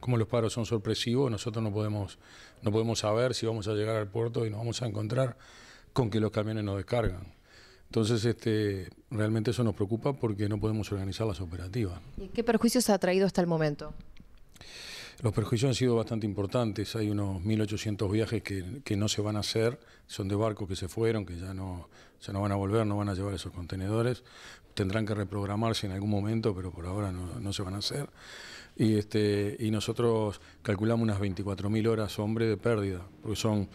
como los paros son sorpresivos, nosotros no podemos, no podemos saber si vamos a llegar al puerto y nos vamos a encontrar con que los camiones nos descargan. Entonces, este, realmente eso nos preocupa porque no podemos organizar las operativas. ¿Y qué perjuicios ha traído hasta el momento? Los perjuicios han sido bastante importantes, hay unos 1.800 viajes que, no se van a hacer, son de barcos que se fueron, que ya no, ya no van a volver, no van a llevar esos contenedores, tendrán que reprogramarse en algún momento, pero por ahora no, se van a hacer. Y, este, y nosotros calculamos unas 24.000 horas hombre de pérdida, porque son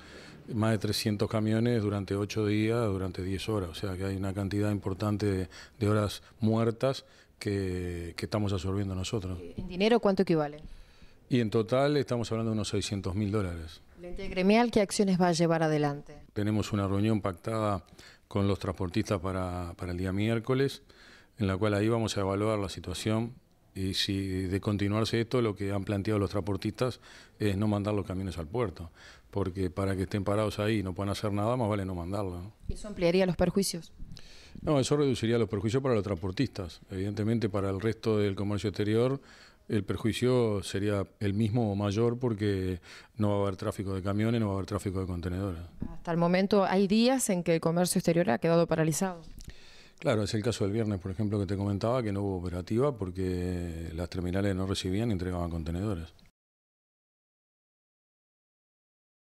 más de 300 camiones durante 8 días, durante 10 horas, o sea que hay una cantidad importante de, horas muertas que, que estamos absorbiendo nosotros. ¿En dinero cuánto equivale? Y en total estamos hablando de unos 600 mil dólares. ¿La gremial qué acciones va a llevar adelante? Tenemos una reunión pactada con los transportistas para, el día miércoles, en la cual ahí vamos a evaluar la situación y si de continuarse esto, lo que han planteado los transportistas es no mandar los camiones al puerto, porque para que estén parados ahí y no puedan hacer nada, más vale no mandarlos. ¿Y eso ampliaría los perjuicios? No, eso reduciría los perjuicios para los transportistas. Evidentemente, para el resto del comercio exterior el perjuicio sería el mismo o mayor porque no va a haber tráfico de camiones, no va a haber tráfico de contenedores. Hasta el momento hay días en que el comercio exterior ha quedado paralizado. Claro, es el caso del viernes, por ejemplo, que te comentaba que no hubo operativa porque las terminales no recibían y entregaban contenedores.